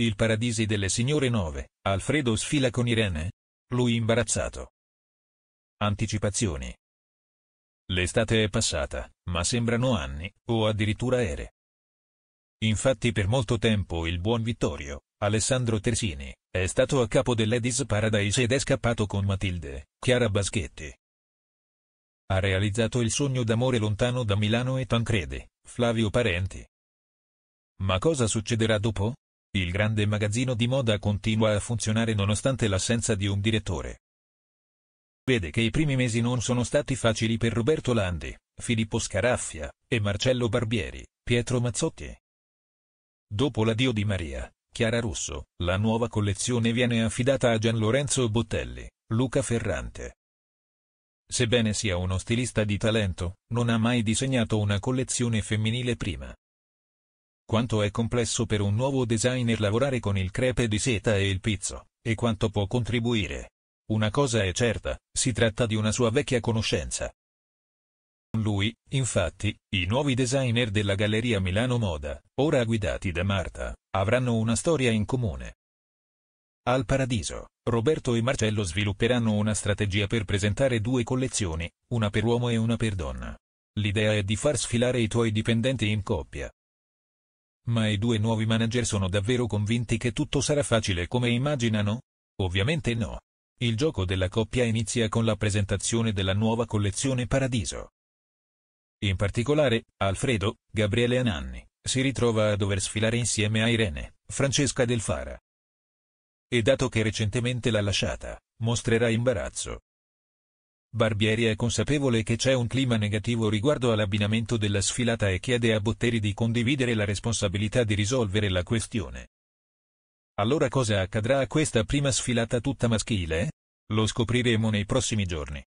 Il paradisi delle signore 9, Alfredo sfila con Irene. Lui imbarazzato. Anticipazioni. L'estate è passata, ma sembrano anni, o addirittura ere. Infatti per molto tempo il buon Vittorio, Alessandro Tersini, è stato a capo dell'Edis Paradise ed è scappato con Matilde, Chiara Baschetti. Ha realizzato il sogno d'amore lontano da Milano e Tancredi, Flavio Parenti. Ma cosa succederà dopo? Il grande magazzino di moda continua a funzionare nonostante l'assenza di un direttore. Vede che i primi mesi non sono stati facili per Roberto Landi, Filippo Scaraffia, e Marcello Barbieri, Pietro Mazzotti. Dopo l'addio di Maria, Chiara Russo, la nuova collezione viene affidata a Gian Lorenzo Bottelli, Luca Ferrante. Sebbene sia uno stilista di talento, non ha mai disegnato una collezione femminile prima quanto è complesso per un nuovo designer lavorare con il crepe di seta e il pizzo, e quanto può contribuire. Una cosa è certa, si tratta di una sua vecchia conoscenza. Con lui, infatti, i nuovi designer della Galleria Milano Moda, ora guidati da Marta, avranno una storia in comune. Al Paradiso, Roberto e Marcello svilupperanno una strategia per presentare due collezioni, una per uomo e una per donna. L'idea è di far sfilare i tuoi dipendenti in coppia, ma i due nuovi manager sono davvero convinti che tutto sarà facile come immaginano? Ovviamente no. Il gioco della coppia inizia con la presentazione della nuova collezione Paradiso. In particolare, Alfredo, Gabriele e Nanni, si ritrova a dover sfilare insieme a Irene, Francesca Del Fara. E dato che recentemente l'ha lasciata, mostrerà imbarazzo, Barbieri è consapevole che c'è un clima negativo riguardo all'abbinamento della sfilata e chiede a Botteri di condividere la responsabilità di risolvere la questione. Allora cosa accadrà a questa prima sfilata tutta maschile? Lo scopriremo nei prossimi giorni.